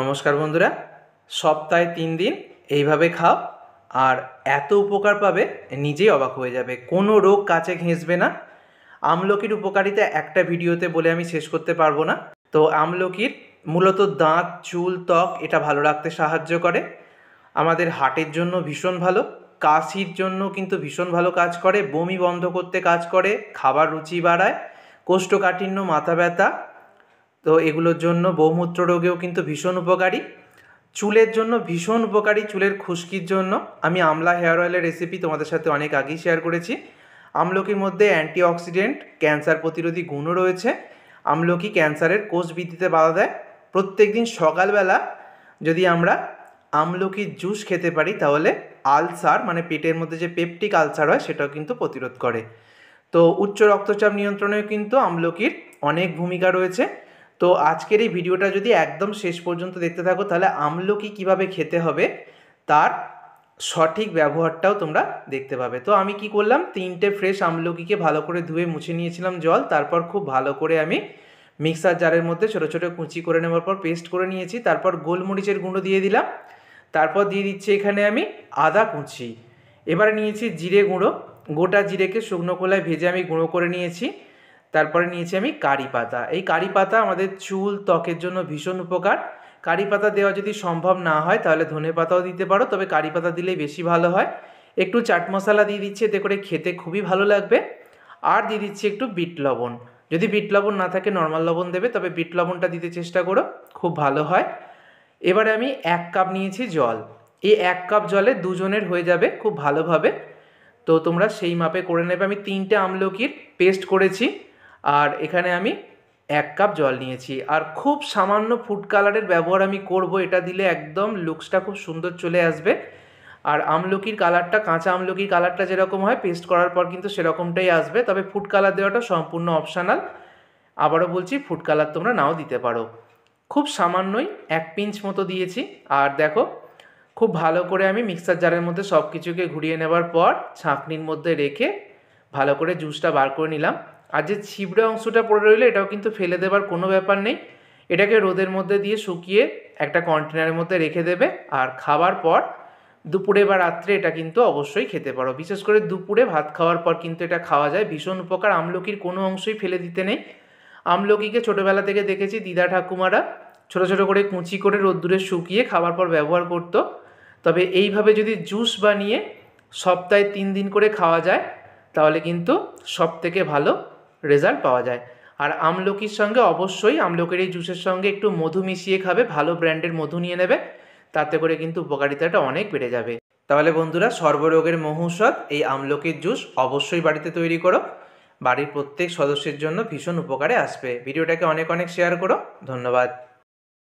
নমস্কার বন্ধুরা সপ্তাহে তিন দিন এইভাবে খাও আর এত উপকার পাবে নিজেই অবাক হয়ে যাবে কোনো রোগ কাছে ঘেঁচবে না আমলকির উপকারিতা একটা ভিডিওতে বলে আমি শেষ করতে পারবো না তো আমলকির মূলত দাঁত চুল ত্বক এটা ভালো রাখতে সাহায্য করে আমাদের হার্টের জন্য ভীষণ ভালো কাশির জন্য কিন্তু ভীষণ ভালো কাজ করে বমি বন্ধ করতে কাজ করে খাবার রুচি বাড়ায় কোষ্ঠকাঠিন্য মাথা ব্যথা তো এগুলোর জন্য বহুমূত্র রোগেও কিন্তু ভীষণ উপকারী চুলের জন্য ভীষণ উপকারী চুলের খুশকির জন্য আমি আমলা হেয়ার অয়েলের রেসিপি তোমাদের সাথে অনেক আগেই শেয়ার করেছি আমলকির মধ্যে অ্যান্টিঅক্সিডেন্ট ক্যান্সার প্রতিরোধী গুণও রয়েছে আমলকি ক্যান্সারের কোষ বৃদ্ধিতে বাধা দেয় প্রত্যেক দিন সকালবেলা যদি আমরা আমলকির জুস খেতে পারি তাহলে আলসার মানে পেটের মধ্যে যে পেপটিক আলসার হয় সেটাও কিন্তু প্রতিরোধ করে তো উচ্চ রক্তচাপ নিয়ন্ত্রণেও কিন্তু আমলকির অনেক ভূমিকা রয়েছে তো আজকের এই ভিডিওটা যদি একদম শেষ পর্যন্ত দেখতে থাকো তাহলে আমলকি কিভাবে খেতে হবে তার সঠিক ব্যবহারটাও তোমরা দেখতে পাবে তো আমি কি করলাম তিনটে ফ্রেশ আমলকিকে ভালো করে ধুয়ে মুছে নিয়েছিলাম জল তারপর খুব ভালো করে আমি মিক্সার জারের মধ্যে ছোটো ছোটো কুচি করে নেওয়ার পর পেস্ট করে নিয়েছি তারপর গোলমরিচের গুঁড়ো দিয়ে দিলাম তারপর দিয়ে দিচ্ছি এখানে আমি আদা কুচি এবার নিয়েছি জিরে গুঁড়ো গোটা জিরেকে শুকনো কোলায় ভেজে আমি গুঁড়ো করে নিয়েছি তারপরে নিয়েছি আমি কারি পাতা এই কারি পাতা আমাদের চুল ত্বকের জন্য ভীষণ উপকার কারি পাতা দেওয়া যদি সম্ভব না হয় তাহলে ধনে পাতাও দিতে পারো তবে কারি পাতা দিলেই বেশি ভালো হয় একটু চাট মশলা দিয়ে দিচ্ছি এতে করে খেতে খুবই ভালো লাগবে আর দিয়ে দিচ্ছি একটু বিট লবণ যদি বিট লবণ না থাকে নর্মাল লবণ দেবে তবে বিট লবণটা দিতে চেষ্টা করো খুব ভালো হয় এবারে আমি এক কাপ নিয়েছি জল এই এক কাপ জলে দুজনের হয়ে যাবে খুব ভালোভাবে তো তোমরা সেই মাপে করে নেবে আমি তিনটে আমলকির পেস্ট করেছি আর এখানে আমি এক কাপ জল নিয়েছি আর খুব সামান্য ফুড কালারের ব্যবহার আমি করব এটা দিলে একদম লুকসটা খুব সুন্দর চলে আসবে আর আমলকির কালারটা কাঁচা আমলকির কালারটা যেরকম হয় পেস্ট করার পর কিন্তু সেরকমটাই আসবে তবে ফুড কালার দেওয়াটা সম্পূর্ণ অপশানাল আবারও বলছি ফুড কালার তোমরা নাও দিতে পারো খুব সামান্যই এক পিঞ্চ মতো দিয়েছি আর দেখো খুব ভালো করে আমি মিক্সার জারের মধ্যে সব কিছুকে ঘুরিয়ে নেবার পর ছাঁকনির মধ্যে রেখে ভালো করে জুসটা বার করে নিলাম আর যে ছিবড়া অংশটা পড়ে রইলে এটাও কিন্তু ফেলে দেবার কোনো ব্যাপার নেই এটাকে রোদের মধ্যে দিয়ে শুকিয়ে একটা কন্টেনারের মধ্যে রেখে দেবে আর খাবার পর দুপুরে বা রাত্রে এটা কিন্তু অবশ্যই খেতে পারো বিশেষ করে দুপুরে ভাত খাওয়ার পর কিন্তু এটা খাওয়া যায় ভীষণ উপকার আমলকির কোনো অংশই ফেলে দিতে নেই আমলকিকে ছোটোবেলা থেকে দেখেছি দিদা ঠাকুমারা ছোট ছোট করে কুচি করে রোদ্দুরে শুকিয়ে খাবার পর ব্যবহার করত তবে এইভাবে যদি জুস বানিয়ে সপ্তাহে তিন দিন করে খাওয়া যায় তাহলে কিন্তু সব থেকে ভালো রেজাল্ট পাওয়া যায় আর আমলকির সঙ্গে অবশ্যই আমলকির এই জুসের সঙ্গে একটু মধু মিশিয়ে খাবে ভালো ব্র্যান্ডের মধু নিয়ে নেবে তাতে করে কিন্তু উপকারিতাটা অনেক বেড়ে যাবে তাহলে বন্ধুরা সর্বরোগের মহৌষধ এই আমলকির জুস অবশ্যই বাড়িতে তৈরি করো বাড়ির প্রত্যেক সদস্যের জন্য ভীষণ উপকারে আসবে ভিডিওটাকে অনেক অনেক শেয়ার করো ধন্যবাদ